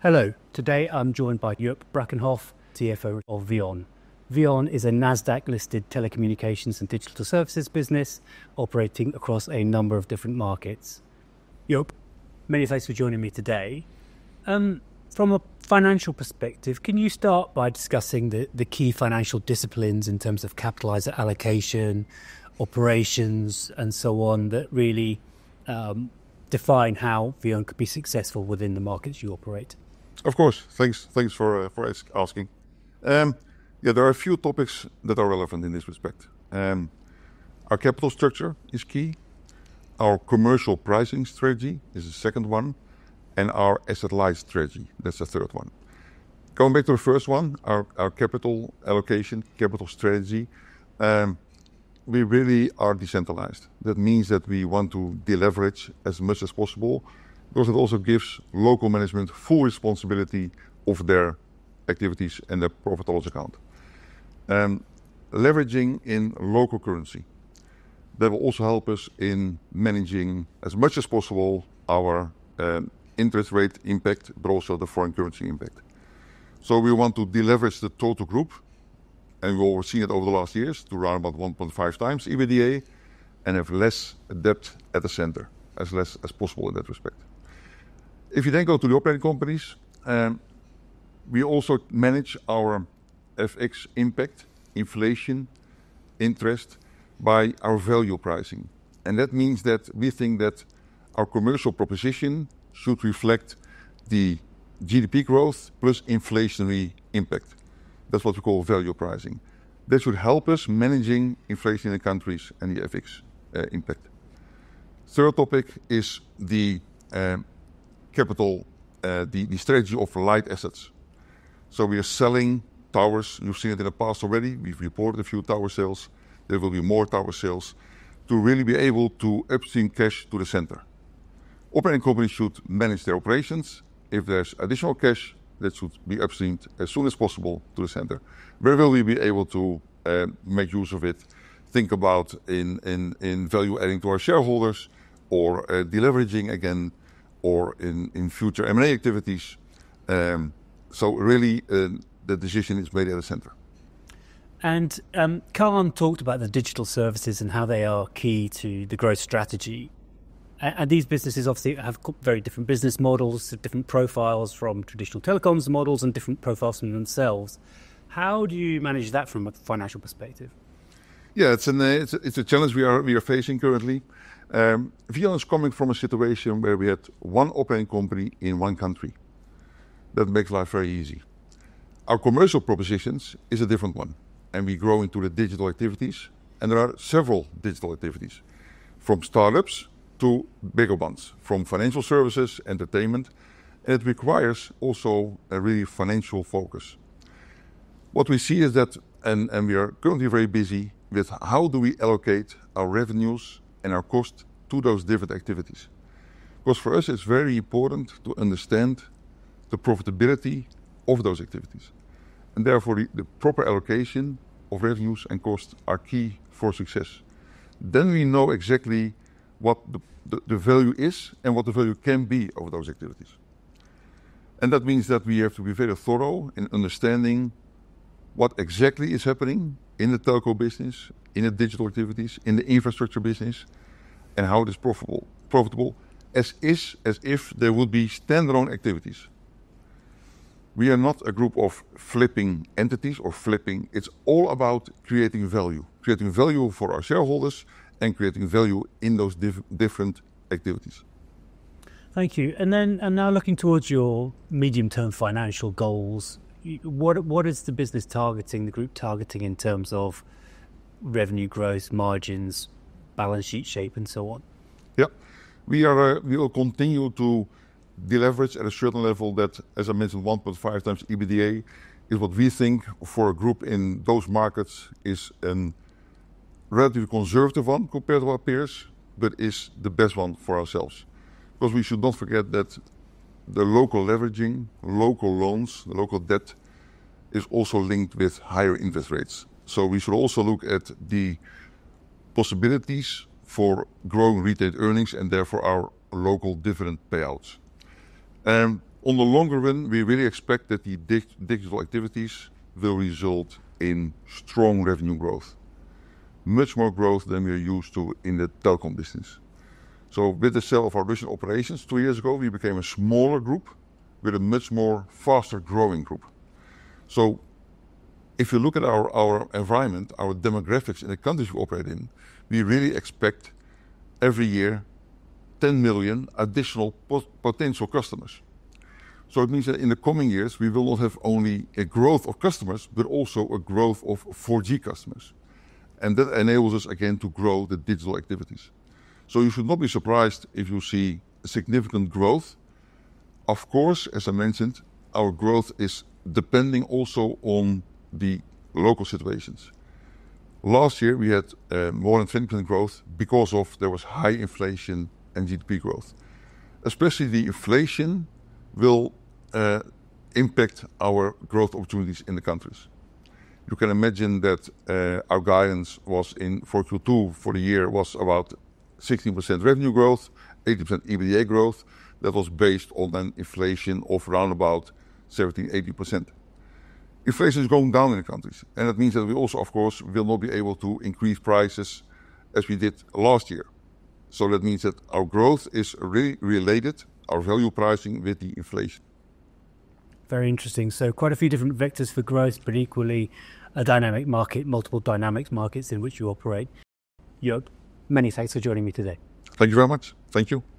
Hello, today I'm joined by Jupp Brackenhoff, CFO of Vion. Vion is a NASDAQ listed telecommunications and digital services business operating across a number of different markets. Jupp, many thanks for joining me today. Um, from a financial perspective, can you start by discussing the, the key financial disciplines in terms of capitalizer allocation, operations, and so on that really um, define how Vion could be successful within the markets you operate? Of course. Thanks. Thanks for uh, for asking. Um, yeah, there are a few topics that are relevant in this respect. Um, our capital structure is key. Our commercial pricing strategy is the second one, and our asset light strategy. That's the third one. Going back to the first one, our, our capital allocation, capital strategy, um, we really are decentralized. That means that we want to deleverage as much as possible because it also gives local management full responsibility of their activities and their profit loss account. Um, leveraging in local currency. That will also help us in managing as much as possible our um, interest rate impact, but also the foreign currency impact. So we want to deleverage the total group, and we've seen it over the last years to around about 1.5 times EBITDA, and have less debt at the center, as less as possible in that respect. If you then go to the operating companies, um, we also manage our FX impact, inflation, interest by our value pricing. and That means that we think that our commercial proposition should reflect the GDP growth plus inflationary impact. That's what we call value pricing. That should help us managing inflation in the countries and the FX uh, impact. Third topic is the um, capital, eh, the, the strategy of light assets. So we are selling towers. You've seen it in the past already. We've reported a few tower sales. There will be more tower sales to really be able to upstream cash to the center. Operating companies should manage their operations. If there's additional cash, that should be upstreamed as soon as possible to the center. Where will we be able to uh, make use of it? Think about in, in, in value adding to our shareholders or uh, deleveraging again or in, in future M&A activities. Um, so really, uh, the decision is made at the center. And um, talked about the digital services and how they are key to the growth strategy. And these businesses obviously have very different business models, different profiles from traditional telecoms models, and different profiles from themselves. How do you manage that from a financial perspective? Yeah, it's, an, uh, it's, a, it's a challenge we are, we are facing currently. Ehm, VL is coming from a situation where we had one operating company in one country. That makes life very easy. Our commercial propositions is a different one, and we grow into the digital activities, and there are several digital activities, from startups to bigger ones, from financial services, entertainment. and It requires also a really financial focus. What we see is that, and we are currently very busy with how do we allocate our revenues and our cost to those different activities. Because for us, it's very important to understand the profitability of those activities. And therefore, the, the proper allocation of revenues and costs are key for success. Then we know exactly what the, the, the value is and what the value can be of those activities. And that means that we have to be very thorough in understanding what exactly is happening in the telco business, in the digital activities, in the infrastructure business, and how it is profitable, profitable as is as if there would be standalone activities. We are not a group of flipping entities or flipping. It's all about creating value, creating value for our shareholders and creating value in those diff different activities. Thank you. And then, and now looking towards your medium-term financial goals what what is the business targeting, the group targeting in terms of revenue growth, margins, balance sheet shape, and so on? Yeah. We are, uh, we will continue to deleverage at a certain level that, as I mentioned, 1.5 times EBITDA is what we think for a group in those markets is a relatively conservative one compared to our peers, but is the best one for ourselves. Because we should not forget that the local leveraging, local loans, local debt is also linked with higher interest rates. So we should also look at the possibilities for growing retail earnings and therefore our local dividend payouts. And on the longer run, we really expect that the dig digital activities will result in strong revenue growth, much more growth than we are used to in the telecom business. So with the sale of our Russian operations two years ago, we became a smaller group with a much more faster growing group. So if you look at our, our environment, our demographics in the countries we operate in, we really expect every year 10 million additional potential customers. So it means that in the coming years, we will not have only a growth of customers, but also a growth of 4G customers. And that enables us again to grow the digital activities. So you should not be surprised if you see significant growth. Of course, as I mentioned, our growth is depending also on the local situations. Last year, we had uh, more than 20% growth because of there was high inflation and GDP growth. Especially the inflation will uh, impact our growth opportunities in the countries. You can imagine that uh, our guidance was in for Q2 for the year was about 16% revenue growth, 80% EBITDA growth. That was based on an inflation of around about 17%-18%. Inflation is going down in the countries, and that means that we also, of course, will not be able to increase prices as we did last year. So that means that our growth is really related, our value pricing, with the inflation. Very interesting. So quite a few different vectors for growth, but equally a dynamic market, multiple dynamics markets in which you operate. Jörg, Many thanks for joining me today. Thank you very much. Thank you.